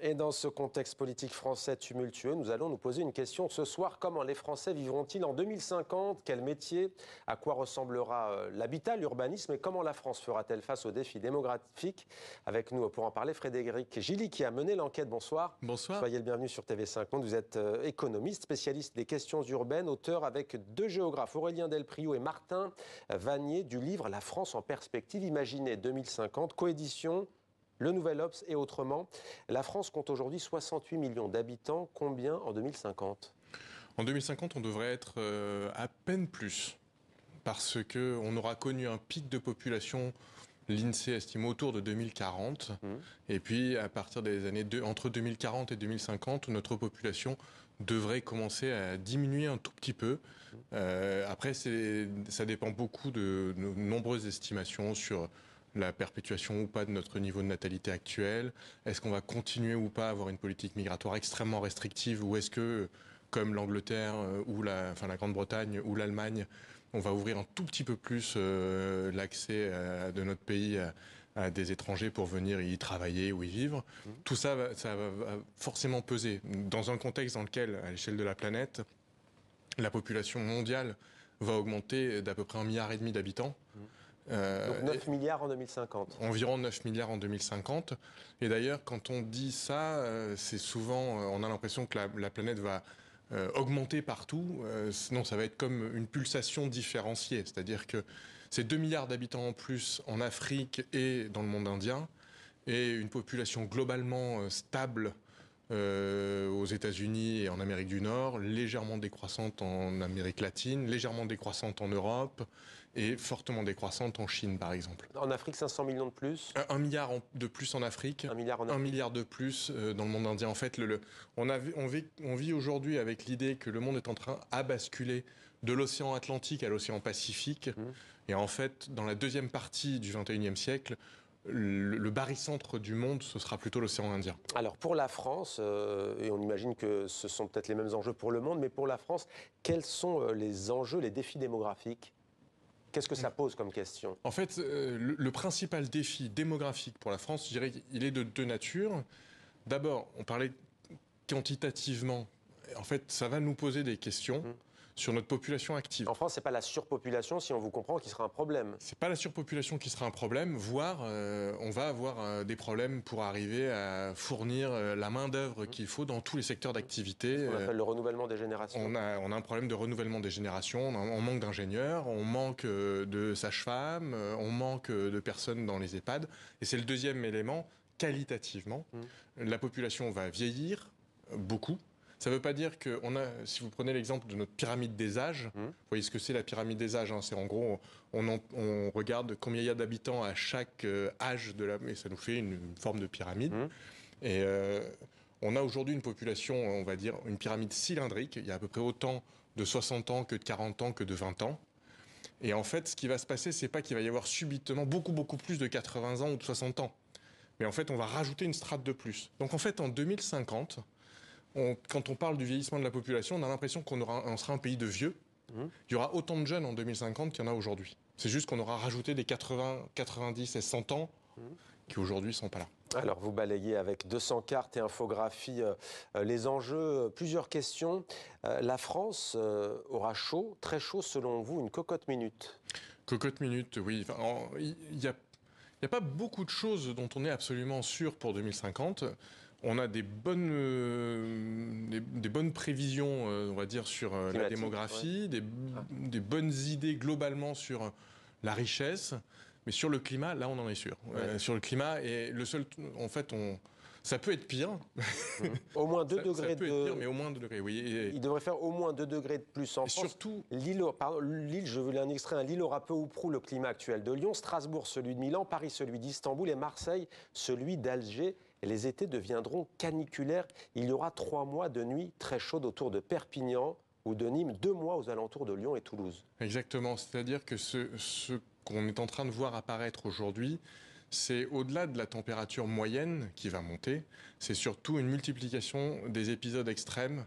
Et dans ce contexte politique français tumultueux, nous allons nous poser une question ce soir. Comment les Français vivront-ils en 2050 Quel métier À quoi ressemblera euh, l'habitat, l'urbanisme Et comment la France fera-t-elle face aux défis démographiques Avec nous euh, pour en parler, Frédéric Gilly qui a mené l'enquête. Bonsoir. Bonsoir. Soyez le bienvenu sur TV5 Monde. Vous êtes euh, économiste, spécialiste des questions urbaines, auteur avec deux géographes, Aurélien Delprio et Martin Vanier, du livre La France en perspective. imaginée 2050, coédition le Nouvel OPS et autrement, la France compte aujourd'hui 68 millions d'habitants, combien en 2050 En 2050, on devrait être euh, à peine plus, parce qu'on aura connu un pic de population L'INSEE estime autour de 2040. Mmh. Et puis, à partir des années entre 2040 et 2050, notre population devrait commencer à diminuer un tout petit peu. Mmh. Euh, après, ça dépend beaucoup de, de, nombreuses estimations sur la perpétuation ou pas de notre niveau de natalité actuel Est-ce qu'on va continuer ou pas à avoir une politique migratoire extrêmement restrictive Ou est-ce que, comme l'Angleterre euh, ou la, enfin, la Grande-Bretagne ou l'Allemagne, on va ouvrir un tout petit peu plus euh, l'accès euh, de notre pays à, des étrangers pour venir y travailler ou y vivre. Mmh. Tout ça, ça va, forcément peser dans un contexte dans lequel, à l'échelle de la planète, la population mondiale va augmenter d'à peu près un milliard et demi d'habitants. Mmh. 9 euh, milliards en 2050. Environ 9 milliards en 2050. Et d'ailleurs, quand on dit ça, euh, c'est souvent, euh, on a l'impression que la, planète va augmenter partout. non, ça va être comme une pulsation différenciée. C'est-à-dire que c'est 2 milliards d'habitants en plus en Afrique et dans le monde indien, et une population globalement stable aux États-Unis et en Amérique du Nord, légèrement décroissante en Amérique latine, légèrement décroissante en Europe, et fortement décroissante en Chine, par exemple. En Afrique, 500 millions de plus euh, Un, milliard de plus en Afrique. Un milliard, Un milliard de plus euh, dans le monde indien. En fait, le, on, vit, aujourd'hui avec l'idée que le monde est en train à basculer de l'océan Atlantique à l'océan Pacifique. Mmh. Et en fait, dans la deuxième partie du 21e siècle, le, le barycentre du monde, ce sera plutôt l'océan Indien. Alors pour la France, euh, et on imagine que ce sont peut-être les mêmes enjeux pour le monde, mais pour la France, quels sont les enjeux, les défis démographiques Qu'est-ce que ça pose comme question En fait, euh, le, principal défi démographique pour la France, je dirais qu'il est de deux natures. D'abord, on parlait quantitativement. En fait, ça va nous poser des questions. Hum sur notre population active. En France, ce n'est pas la surpopulation, si on vous comprend, qui sera un problème. Ce n'est pas la surpopulation qui sera un problème, voire euh, on va avoir euh, des problèmes pour arriver à fournir euh, la main-d'œuvre mmh. qu'il faut dans tous les secteurs d'activité. On appelle le renouvellement des générations. On a, un problème de renouvellement des générations, on, manque d'ingénieurs, on manque de sages-femmes, on manque de personnes dans les EHPAD. Et c'est le deuxième élément, qualitativement. Mmh. La population va vieillir, beaucoup. Ça ne veut pas dire que, on a, si vous prenez l'exemple de notre pyramide des âges, mmh. vous voyez ce que c'est la pyramide des âges. Hein. c'est en gros, on, regarde combien il y a d'habitants à chaque euh, âge de la, et ça nous fait une, forme de pyramide. Mmh. Et euh, on a aujourd'hui une population, on va dire, une pyramide cylindrique. Il y a à peu près autant de 60 ans que de 40 ans que de 20 ans. Et en fait, ce qui va se passer, c'est pas qu'il va y avoir subitement beaucoup, beaucoup plus de 80 ans ou de 60 ans. Mais en fait, on va rajouter une strate de plus. Donc en fait, en 2050, quand on parle du vieillissement de la population, on a l'impression qu'on sera un pays de vieux. Mmh. Il y aura autant de jeunes en 2050 qu'il y en a aujourd'hui. C'est juste qu'on aura rajouté des 80, 90 et 100 ans mmh. qui aujourd'hui ne sont pas là. Alors, vous balayez avec 200 cartes et infographies euh, euh, les enjeux. Euh, plusieurs questions. la France aura chaud, très chaud selon vous, une cocotte minute Cocotte minute, oui. Il n'y a, pas beaucoup de choses dont on est absolument sûr pour 2050 on a des bonnes, euh, des, bonnes prévisions, euh, on va dire, sur euh, la démographie, ah. des, bonnes idées globalement sur la richesse, mais sur le climat, là, on en est sûr. sur le climat, et le seul, en fait, on, ça peut être pire. au moins 2 degrés ça peut être pire, mais au moins 2 degrés, oui. Il devrait faire au moins 2 degrés de plus en et France. surtout... Lille, pardon, Lille, je voulais un extrait. Lille aura peu ou prou le climat actuel de Lyon, Strasbourg celui de Milan, Paris celui d'Istanbul et Marseille celui d'Alger les étés deviendront caniculaires. Il y aura trois mois de nuit très chaudes autour de Perpignan ou de Nîmes, deux mois aux alentours de Lyon et Toulouse. Exactement, c'est-à-dire que ce, qu'on est en train de voir apparaître aujourd'hui, c'est au-delà de la température moyenne qui va monter, c'est surtout une multiplication des épisodes extrêmes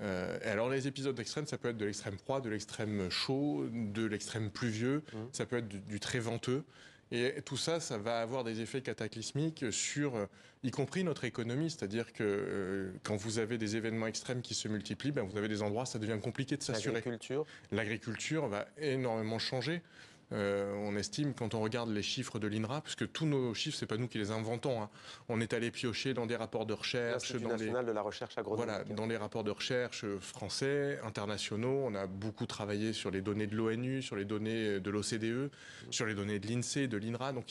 euh, alors les épisodes extrêmes, ça peut être de l'extrême froid, de l'extrême chaud, de l'extrême pluvieux, mmh. ça peut être du très venteux. Et tout ça, ça va avoir des effets cataclysmiques sur, euh, y compris notre économie. C'est-à-dire que euh, quand vous avez des événements extrêmes qui se multiplient, ben vous avez des endroits, ça devient compliqué de s'assurer. L'agriculture. L'agriculture va énormément changer. Euh, on estime, quand on regarde les chiffres de l'INRA, puisque tous nos chiffres, c'est pas nous qui les inventons. Hein. On est allé piocher dans des rapports de recherche, dans national de la recherche agronomique. Voilà, dans les rapports de recherche euh, français, internationaux. On a beaucoup travaillé sur les données de l'ONU, sur les données euh, de l'OCDE, sur les données de l'INSEE, de l'INRA. Donc,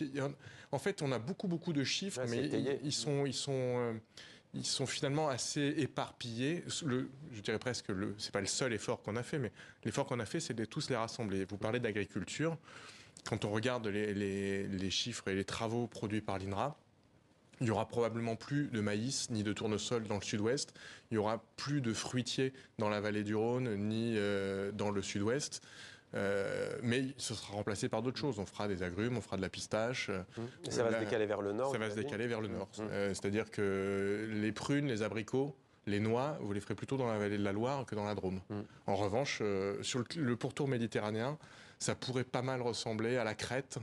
en fait, on a beaucoup, beaucoup de chiffres, mais ils, sont, ils sont, ils sont finalement assez éparpillés. Le, je dirais presque, le, c'est pas le seul effort qu'on a fait, mais l'effort qu'on a fait, c'est de tous les rassembler. Vous parlez d'agriculture. Quand on regarde les, chiffres et les travaux produits par l'INRA, il n'y aura probablement plus de maïs ni de tournesol dans le sud-ouest. Il y aura plus de fruitiers dans la vallée du Rhône ni euh, dans le sud-ouest. Euh, mais ce sera remplacé par d'autres choses. On fera des agrumes, on fera de la pistache. Mmh. Euh, ça va se décaler vers le nord Ça va se décaler vers le nord. Mmh. Euh, c'est-à-dire que les prunes, les abricots, les noix, vous les ferez plutôt dans la vallée de la Loire que dans la Drôme. Mmh. En revanche, sur le, pourtour méditerranéen, ça pourrait pas mal ressembler à la Crète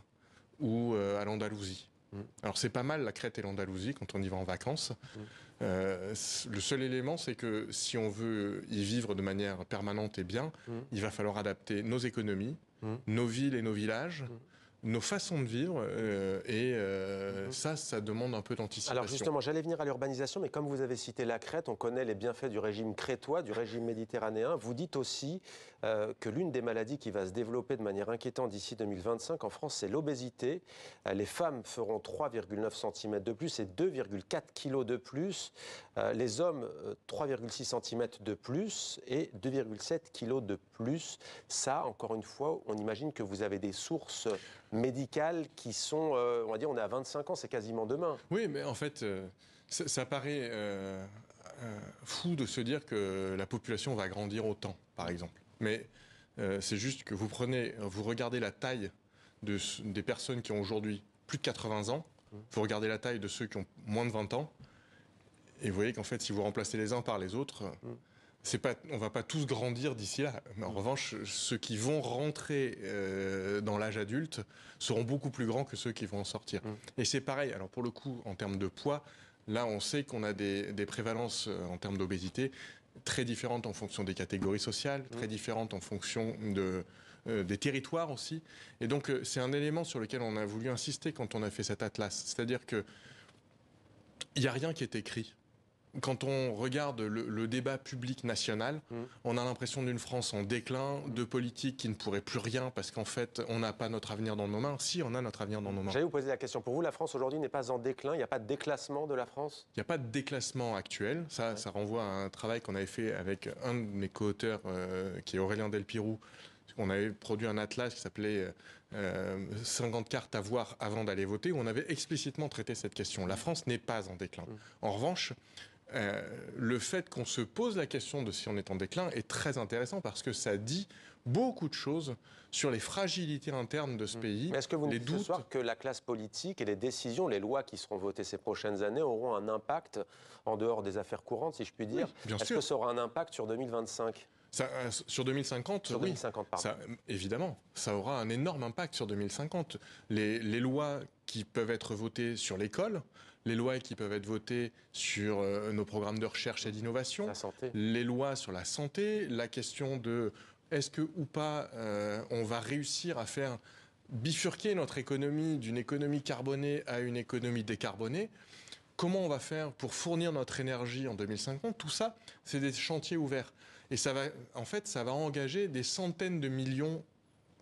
ou à l'Andalousie. Mm. Alors c'est pas mal la Crète et l'Andalousie quand on y va en vacances. Mm. Euh, le seul élément, c'est que si on veut y vivre de manière permanente et bien, mm. il va falloir adapter nos économies, nos villes et nos villages, nos façons de vivre. Euh, mhm. et euh, mhm. ça, ça demande un peu d'anticipation. Alors justement, j'allais venir à l'urbanisation, mais comme vous avez cité la Crète, on connaît les bienfaits du régime crétois, du régime méditerranéen. Vous dites aussi euh, que l'une des maladies qui va se développer de manière inquiétante d'ici 2025 en France, c'est l'obésité. les femmes feront 3,9 cm de plus et 2,4 kg de plus. les hommes, 3,6 cm de plus et 2,7 kg de plus. Ça, encore une fois, on imagine que vous avez des sources médicales qui sont, euh, on va dire, on est à 25 ans, c'est quasiment demain. Oui, mais en fait, euh, ça, paraît euh, fou de se dire que la population va grandir autant, par exemple. Mais c'est juste que vous prenez, vous regardez la taille de, des personnes qui ont aujourd'hui plus de 80 ans, mmh. vous regardez la taille de ceux qui ont moins de 20 ans, et vous voyez qu'en fait, si vous remplacez les uns par les autres, mmh. On pas, on va pas tous grandir d'ici là. Mais en revanche, ceux qui vont rentrer euh, dans l'âge adulte seront beaucoup plus grands que ceux qui vont en sortir. Mm. Et c'est pareil. Alors pour le coup, en termes de poids, là, on sait qu'on a des, prévalences euh, en termes d'obésité très différentes en fonction des catégories sociales, très mm. différentes en fonction euh, des territoires aussi. Et donc, c'est un élément sur lequel on a voulu insister quand on a fait cet atlas. C'est-à-dire qu'il il n'y a rien qui est écrit quand on regarde le, débat public national, mm. on a l'impression d'une France en déclin, mm. de politique qui ne pourrait plus rien parce qu'en fait, on n'a pas notre avenir dans nos mains. Si, on a notre avenir dans nos mains. J'allais vous poser la question. Pour vous, la France aujourd'hui n'est pas en déclin Il n'y a pas de déclassement de la France Il n'y a pas de déclassement actuel. Ça, ça renvoie à un travail qu'on avait fait avec un de mes co-auteurs, euh, qui est Aurélien Delpirou, on avait produit un atlas qui s'appelait 50 euh, cartes à voir avant d'aller voter, où on avait explicitement traité cette question. La mm. France n'est pas en déclin. En revanche, euh, le fait qu'on se pose la question de si on est en déclin est très intéressant parce que ça dit beaucoup de choses sur les fragilités internes de ce mm. pays. Mais est-ce que vous les dites pas que la classe politique et les décisions, les lois qui seront votées ces prochaines années auront un impact en dehors des affaires courantes, si je puis dire oui, Est-ce que ça aura un impact sur 2025 euh, sur 2050, sur 2050 oui, évidemment, ça aura un énorme impact sur 2050. les lois qui peuvent être votées sur l'école, les lois qui peuvent être votées sur euh, nos programmes de recherche et d'innovation, les lois sur la santé, la question de est-ce que ou pas euh, on va réussir à faire bifurquer notre économie d'une économie carbonée à une économie décarbonée Comment on va faire pour fournir notre énergie en 2050 Tout ça, c'est des chantiers ouverts. Et ça va, en fait, ça va engager des centaines de millions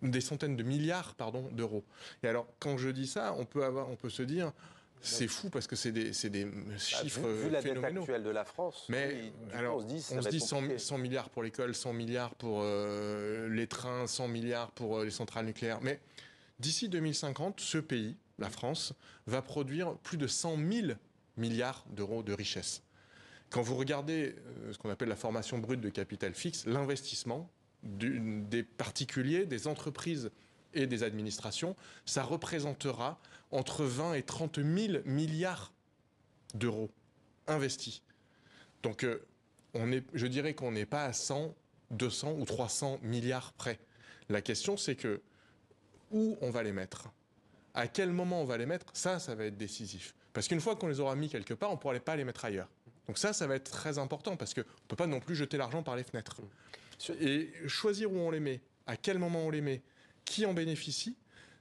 des centaines de milliards pardon d'euros. Et alors quand je dis ça, on peut avoir on peut se dire c'est bah, fou parce que c'est des, chiffres phénoménaux. vu la dette actuelle de la France, mais alors, on se dit, 100, milliards pour l'école, 100 milliards pour euh, les trains, 100 milliards pour euh, les centrales nucléaires. Mais d'ici 2050, ce pays, la France, va produire plus de 100 000 milliards d'euros de richesse. Quand vous regardez euh, ce qu'on appelle la formation brute de capital fixe, l'investissement des particuliers, des entreprises et des administrations, ça représentera entre 20 et 30 000 milliards d'euros investis. Donc, euh, on est, je dirais qu'on n'est pas à 100, 200 ou 300 milliards près. La question, c'est que où on va les mettre À quel moment on va les mettre Ça, ça va être décisif. Parce qu'une fois qu'on les aura mis quelque part, on ne pourra pas les mettre ailleurs. Donc ça, ça va être très important parce qu'on ne peut pas non plus jeter l'argent par les fenêtres. Mm. Et choisir où on les met, à quel moment on les met, qui en bénéficie.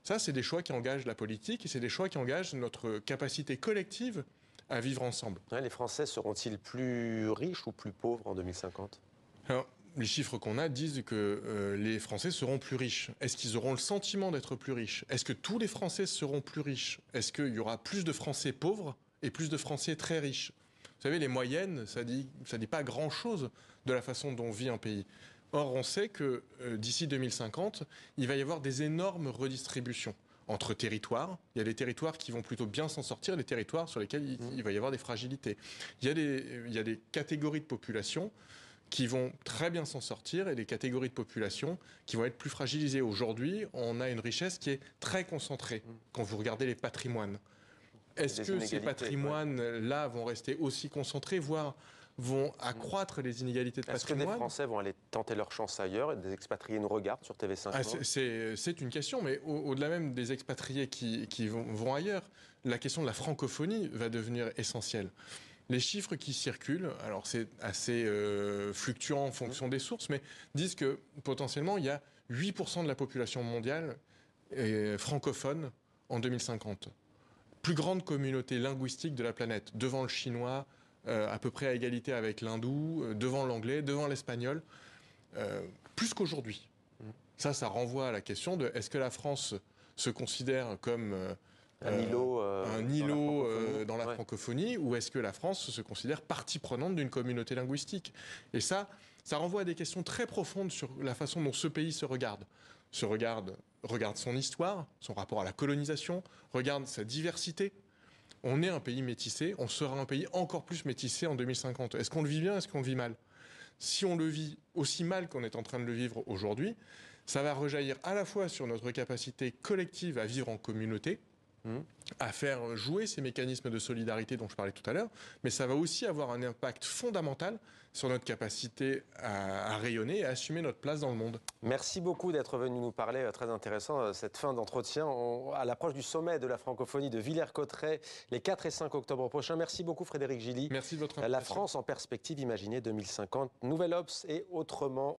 Ça, c'est des choix qui engagent la politique et c'est des choix qui engagent notre capacité collective à vivre ensemble. les Français seront-ils plus riches ou plus pauvres en 2050 les chiffres qu'on a disent que euh, les Français seront plus riches. Est-ce qu'ils auront le sentiment d'être plus riches Est-ce que tous les Français seront plus riches Est-ce qu'il y aura plus de Français pauvres et plus de Français très riches Vous savez, les moyennes, ça dit, ça dit pas grand-chose de la façon dont vit un pays. Or, on sait que euh, d'ici 2050, il va y avoir des énormes redistributions entre territoires. Il y a des territoires qui vont plutôt bien s'en sortir, des territoires sur lesquels mmh. il, va y avoir des fragilités. Il y a des, il y a des catégories de population qui vont très bien s'en sortir et des catégories de population qui vont être plus fragilisées. Aujourd'hui, on a une richesse qui est très concentrée mmh. quand vous regardez les patrimoines. Est-ce que ces patrimoines-là euh, vont rester aussi concentrés, voire vont accroître les inégalités de patrimoine. Est-ce que les Français vont aller tenter leur chance ailleurs et des expatriés nous regardent sur TV5 ah, euh, C'est une question, mais au-delà même des expatriés qui, vont, ailleurs, la question de la francophonie va devenir essentielle. Les chiffres qui circulent, alors c'est assez euh, fluctuant en fonction mmh. des sources, mais disent que potentiellement il y a 8% de la population mondiale francophone en 2050 plus grande communauté linguistique de la planète, devant le chinois, euh, à peu près à égalité avec l'hindou, euh, devant l'anglais, devant l'espagnol, euh, plus qu'aujourd'hui. Mm. Ça, ça renvoie à la question de est-ce que la France se considère comme un îlot, un îlot dans la francophonie, francophonie ou est-ce que la France se considère partie prenante d'une communauté linguistique Et ça, ça renvoie à des questions très profondes sur la façon dont ce pays se regarde, se regarde, regarde son histoire, son rapport à la colonisation, regarde sa diversité. On est un pays métissé, on sera un pays encore plus métissé en 2050. Est-ce qu'on le vit bien, est-ce qu'on le vit mal Si on le vit aussi mal qu'on est en train de le vivre aujourd'hui, ça va rejaillir à la fois sur notre capacité collective à vivre en communauté, mmh à faire jouer ces mécanismes de solidarité dont je parlais tout à l'heure, mais ça va aussi avoir un impact fondamental sur notre capacité à, rayonner et à assumer notre place dans le monde. Merci beaucoup d'être venu nous parler, euh, très intéressant euh, cette fin d'entretien à l'approche du sommet de la francophonie de Villers-Cotterêts les 4 et 5 octobre prochains. Merci beaucoup Frédéric Gilly. Merci de votre euh, invitation. La France en perspective imaginée 2050, Nouvelle Ops et autrement.